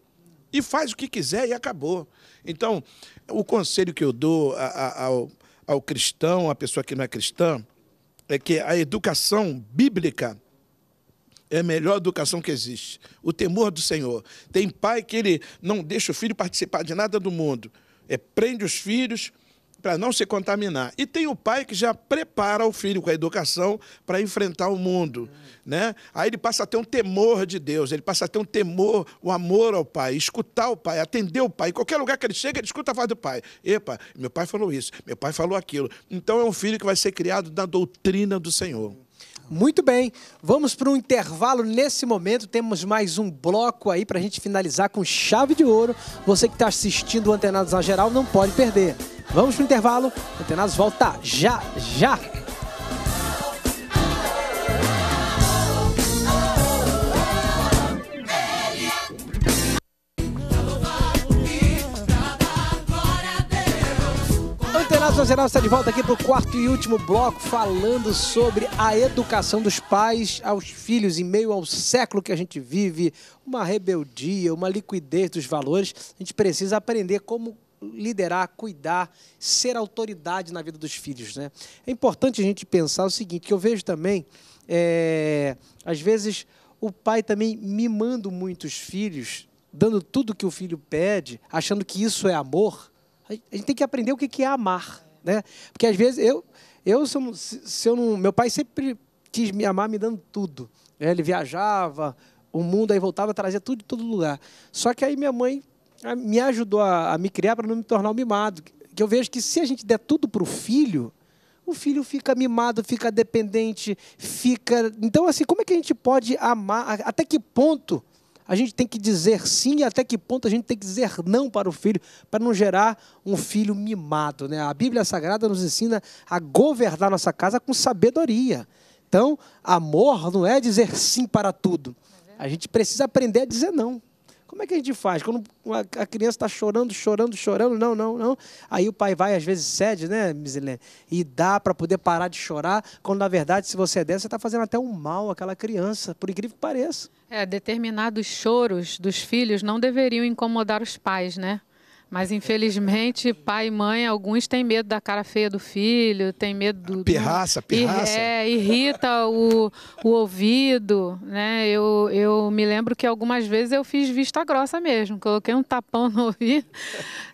Speaker 4: E faz o que quiser e acabou. Então, o conselho que eu dou a, a, ao, ao cristão, à pessoa que não é cristã, é que a educação bíblica é a melhor educação que existe. O temor do Senhor. Tem pai que ele não deixa o filho participar de nada do mundo. É, prende os filhos para não se contaminar. E tem o pai que já prepara o filho com a educação para enfrentar o mundo. Né? Aí ele passa a ter um temor de Deus, ele passa a ter um temor, o um amor ao pai, escutar o pai, atender o pai. Em qualquer lugar que ele chega, ele escuta a voz do pai. Epa, meu pai falou isso, meu pai falou aquilo. Então é um filho que vai ser criado na doutrina do Senhor. Muito bem, vamos para um intervalo nesse momento. Temos
Speaker 1: mais um bloco aí para a gente finalizar com chave de ouro. Você que está assistindo o Antenados na geral não pode perder. Vamos para o intervalo. Antenados volta já, já. Pantanal está de volta aqui para o quarto e último bloco, falando sobre a educação dos pais aos filhos em meio ao século que a gente vive, uma rebeldia, uma liquidez dos valores. A gente precisa aprender como liderar, cuidar, ser autoridade na vida dos filhos. Né? É importante a gente pensar o seguinte, que eu vejo também, é, às vezes, o pai também mimando muito os filhos, dando tudo que o filho pede, achando que isso é amor. A gente tem que aprender o que é amar. Né? Porque às vezes eu, eu sou, se eu não, meu pai sempre quis me amar me dando tudo. Né? Ele viajava, o mundo, aí voltava, trazia tudo de todo lugar. Só que aí minha mãe me ajudou a, a me criar para não me tornar um mimado. Que eu vejo que se a gente der tudo para o filho, o filho fica mimado, fica dependente, fica. Então, assim, como é que a gente pode amar? Até que ponto a gente tem que dizer sim e até que ponto a gente tem que dizer não para o filho, para não gerar um filho mimado. Né? A Bíblia Sagrada nos ensina a governar nossa casa com sabedoria. Então, amor não é dizer sim para tudo. A gente precisa aprender a dizer não. Como é que a gente faz? Quando a criança está chorando, chorando, chorando, não, não, não. Aí o pai vai, às vezes cede, né, Misilene? E dá para poder parar de chorar, quando na verdade, se você é der, você está fazendo até um mal àquela criança, por incrível que pareça.
Speaker 3: É, determinados choros dos filhos não deveriam incomodar os pais, né? Mas infelizmente, pai e mãe, alguns têm medo da cara feia do filho, têm medo do. Pirraça,
Speaker 4: pirraça. É,
Speaker 3: irrita o, o ouvido, né? Eu, eu me lembro que algumas vezes eu fiz vista grossa mesmo, coloquei um tapão no ouvido.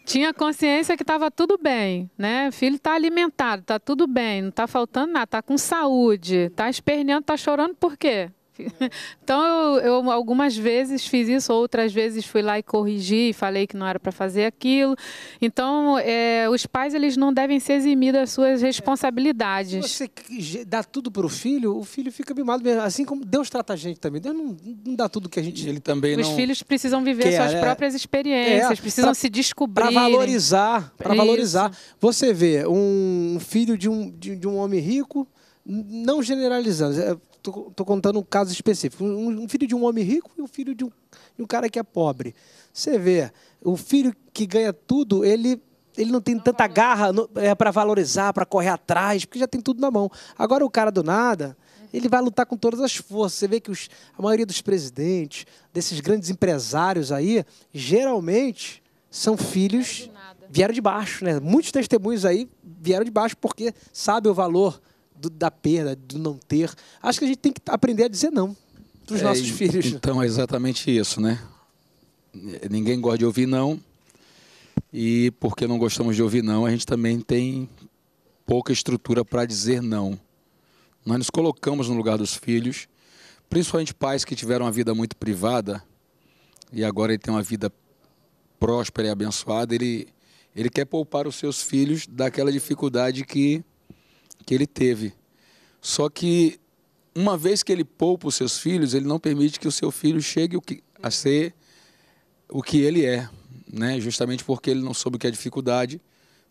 Speaker 3: Tinha consciência que estava tudo bem, né? O filho está alimentado, está tudo bem, não está faltando nada, está com saúde, está esperneando, está chorando por quê? Então eu, eu, algumas vezes fiz isso, outras vezes fui lá e corrigi, e falei que não era para fazer aquilo. Então é, os pais eles não devem ser eximidos das suas é. responsabilidades. Se você
Speaker 1: dá tudo para o filho, o filho fica mimado mesmo. Assim como Deus trata a gente também. Deus não, não dá tudo que a gente. Ele
Speaker 2: também os não
Speaker 3: filhos precisam viver quer, suas é. próprias experiências, é, precisam pra, se descobrir. Para valorizar, para valorizar.
Speaker 1: Você vê um filho de um, de, de um homem rico, não generalizando é, tô, contando um caso específico. Um, um, filho de um homem rico e um filho de um, de um cara que é pobre. Você vê, o filho que ganha tudo, ele ele não tem não tanta garra é, para valorizar, para correr atrás, porque já tem tudo na mão. Agora o cara do nada, é. ele vai lutar com todas as forças. Você vê que os, a maioria dos presidentes, desses grandes empresários aí, geralmente são filhos vieram de baixo, né? Muitos testemunhos aí vieram de baixo porque sabe o valor do, da perda, do não ter. Acho que a gente tem que aprender a dizer não para os é, nossos filhos.
Speaker 2: Então é exatamente isso, né? Ninguém gosta de ouvir não. E porque não gostamos de ouvir não, a gente também tem pouca estrutura para dizer não. Nós nos colocamos no lugar dos filhos, principalmente pais que tiveram uma vida muito privada e agora ele tem uma vida próspera e abençoada, ele, ele quer poupar os seus filhos daquela dificuldade que que ele teve. Só que uma vez que ele poupa os seus filhos, ele não permite que o seu filho chegue a ser o que ele é, né? Justamente porque ele não soube o que é dificuldade,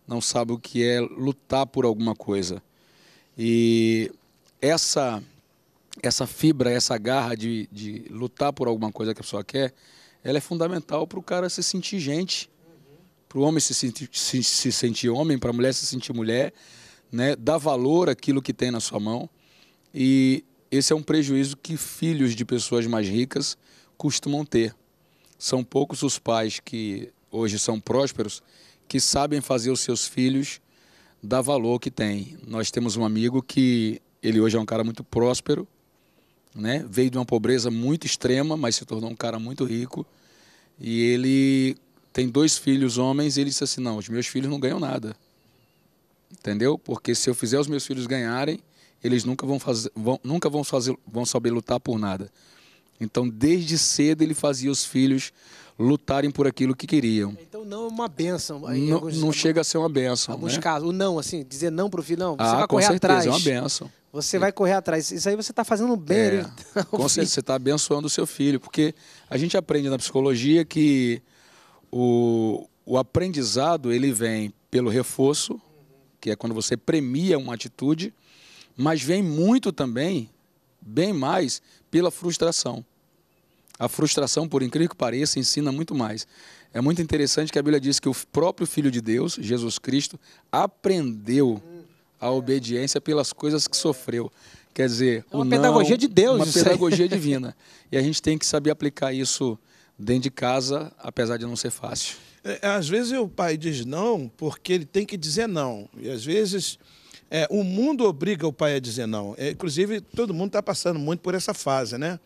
Speaker 2: não sabe o que é lutar por alguma coisa. E essa essa fibra, essa garra de, de lutar por alguma coisa que a pessoa quer, ela é fundamental para o cara se sentir gente, para o homem se sentir, se, se sentir homem, para a mulher se sentir mulher, né? Dá valor àquilo que tem na sua mão. E esse é um prejuízo que filhos de pessoas mais ricas costumam ter. São poucos os pais que hoje são prósperos que sabem fazer os seus filhos dar valor que têm Nós temos um amigo que ele hoje é um cara muito próspero, né? Veio de uma pobreza muito extrema, mas se tornou um cara muito rico. E ele tem dois filhos homens, e ele disse assim: "Não, os meus filhos não ganham nada" entendeu? Porque se eu fizer os meus filhos ganharem, eles nunca vão fazer, vão, nunca vão fazer, vão saber lutar por nada. Então, desde cedo ele fazia os filhos lutarem por aquilo que queriam. É,
Speaker 1: então não é uma benção. Não, alguns,
Speaker 2: não chega a ser uma benção. Alguns né?
Speaker 1: casos, o não, assim, dizer não para o filho, não, você ah, vai correr certeza, é atrás. É uma benção. Você é. vai correr atrás. Isso aí você está fazendo bem. É, então, com certeza,
Speaker 2: você está abençoando o seu filho, porque a gente aprende na psicologia que o, o aprendizado ele vem pelo reforço, que é quando você premia uma atitude, mas vem muito também, bem mais, pela frustração. A frustração, por incrível que pareça, ensina muito mais. É muito interessante que a Bíblia diz que o próprio Filho de Deus, Jesus Cristo, aprendeu a obediência pelas coisas que sofreu. Quer dizer, é uma pedagogia de Deus, uma pedagogia divina. E a gente tem que saber aplicar
Speaker 4: isso dentro de casa, apesar de não ser fácil. É, é, às vezes o pai diz não porque ele tem que dizer não. E às vezes é, o mundo obriga o pai a dizer não. É, inclusive, todo mundo está passando muito por essa fase, né?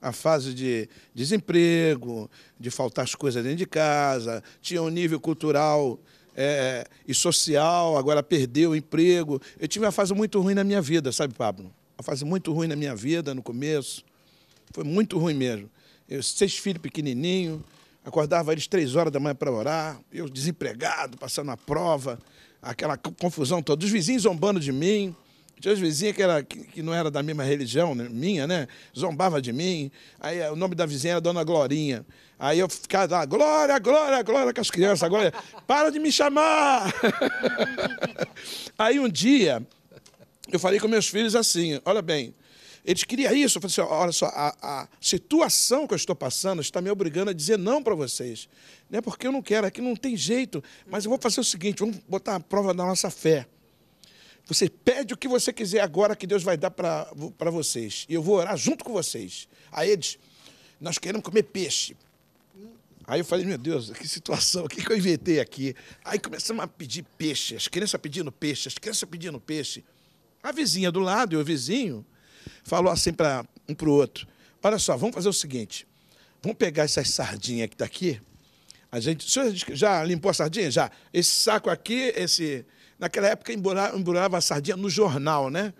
Speaker 4: A fase de desemprego, de faltar as coisas dentro de casa, tinha um nível cultural é, e social, agora perdeu o emprego. Eu tive uma fase muito ruim na minha vida, sabe, Pablo? Uma fase muito ruim na minha vida no começo. Foi muito ruim mesmo. Eu, seis filhos pequenininhos acordava eles três horas da manhã para orar, eu desempregado, passando a prova, aquela confusão toda, os vizinhos zombando de mim, tinha os vizinhos que, era, que não era da mesma religião, né, minha, né? Zombava de mim. Aí eh, o nome da vizinha era Dona Glorinha. Aí eu ficava lá, Glória, Glória, Glória com as crianças. Agora, para de me chamar! Aí um dia, eu falei com meus filhos assim, olha bem, eles queriam isso. Eu falei assim: olha só, a, a situação que eu estou passando está me obrigando a dizer não para vocês. Não é porque eu não quero, aqui é não tem jeito. Mas eu vou fazer o seguinte: vamos botar a prova da nossa fé. Você pede o que você quiser agora que Deus vai dar para vocês. E eu vou orar junto com vocês. Aí eles, nós queremos comer peixe. Aí eu falei, meu Deus, que situação, o que, que eu inventei aqui? Aí começamos a pedir peixe, as crianças pedindo peixe, as crianças pedindo peixe. A vizinha do lado, o vizinho, falou assim para um para o outro: Olha só, vamos fazer o seguinte. Vamos pegar essas sardinhas que está aqui. A gente. O senhor já limpou a sardinha? Já. Esse saco aqui, esse. Naquela época embrulhava, a sardinha no jornal, né?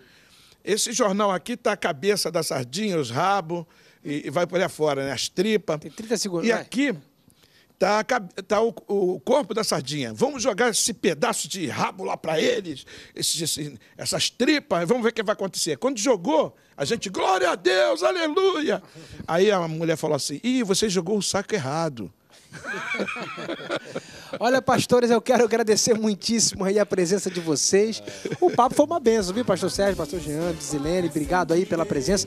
Speaker 4: Esse jornal aqui está a cabeça da sardinha, os rabos, e, e vai por aí fora, né? As tripas. Tem 30 segundos. E vai. aqui Tá, tá o, o, corpo da sardinha. Vamos jogar esse pedaço de rabo lá para eles, esses, essas tripas, vamos ver o que vai acontecer. Quando jogou, a gente, glória a Deus, aleluia. Aí a mulher falou assim: ih, você jogou o saco errado. Olha, pastores, eu quero
Speaker 1: agradecer muitíssimo aí a presença de vocês. O papo foi uma benção, viu, pastor Sérgio, pastor Jean, Zilene, obrigado aí pela presença.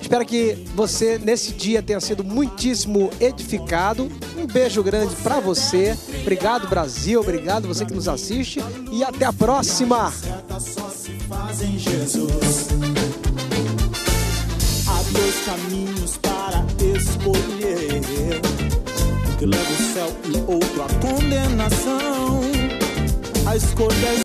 Speaker 1: Espero que você, nesse dia, tenha sido muitíssimo edificado. Um beijo grande para você. Obrigado, Brasil. Obrigado você que nos assiste. E até a próxima.
Speaker 4: dois caminhos para escolher
Speaker 3: leva o céu e outro a condenação. A escolha é